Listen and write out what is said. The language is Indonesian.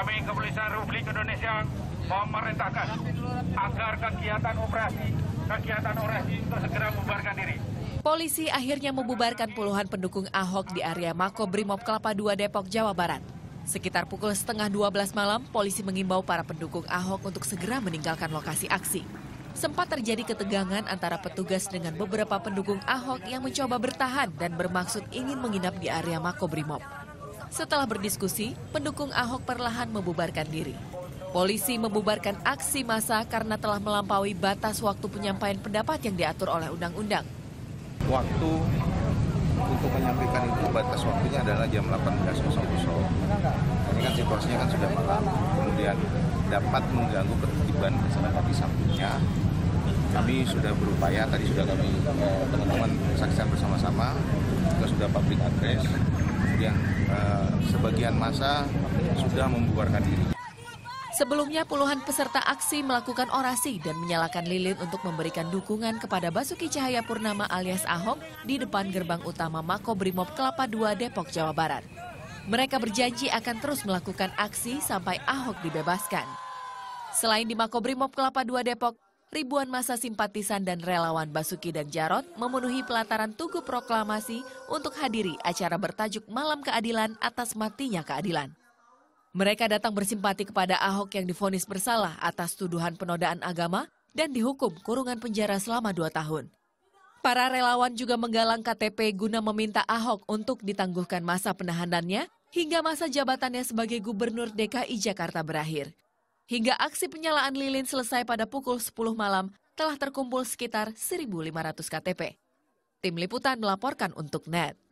kami Kepolisian Republik Indonesia memerintahkan agar kegiatan operasi kegiatan operasi itu segera membubarkan diri. Polisi akhirnya membubarkan puluhan pendukung Ahok di area Mako Brimob Kelapa II Depok, Jawa Barat. Sekitar pukul setengah 12 malam, polisi mengimbau para pendukung Ahok untuk segera meninggalkan lokasi aksi. Sempat terjadi ketegangan antara petugas dengan beberapa pendukung Ahok yang mencoba bertahan dan bermaksud ingin menginap di area Mako Brimob. Setelah berdiskusi, pendukung Ahok perlahan membubarkan diri. Polisi membubarkan aksi massa karena telah melampaui batas waktu penyampaian pendapat yang diatur oleh undang-undang. Waktu untuk menyampaikan itu batas waktunya adalah jam 18.00. Ini kan situasinya kan sudah malam, kemudian dapat mengganggu ketertiban masyarakat di sampingnya. Kami sudah berupaya, tadi sudah kami eh, teman-teman saksikan bersama-sama, kita sudah public address, kemudian eh, sebagian masa sudah membubarkan diri. Sebelumnya puluhan peserta aksi melakukan orasi dan menyalakan lilin untuk memberikan dukungan kepada Basuki Cahaya Purnama alias Ahok di depan gerbang utama Makobrimob Kelapa II Depok, Jawa Barat. Mereka berjanji akan terus melakukan aksi sampai Ahok dibebaskan. Selain di Makobrimob Kelapa II Depok, ribuan masa simpatisan dan relawan Basuki dan Jarot memenuhi pelataran Tugu Proklamasi untuk hadiri acara bertajuk Malam Keadilan atas matinya keadilan. Mereka datang bersimpati kepada Ahok yang difonis bersalah atas tuduhan penodaan agama dan dihukum kurungan penjara selama dua tahun. Para relawan juga menggalang KTP guna meminta Ahok untuk ditangguhkan masa penahanannya hingga masa jabatannya sebagai Gubernur DKI Jakarta berakhir. Hingga aksi penyalaan lilin selesai pada pukul 10 malam, telah terkumpul sekitar 1.500 KTP. Tim Liputan melaporkan untuk NET.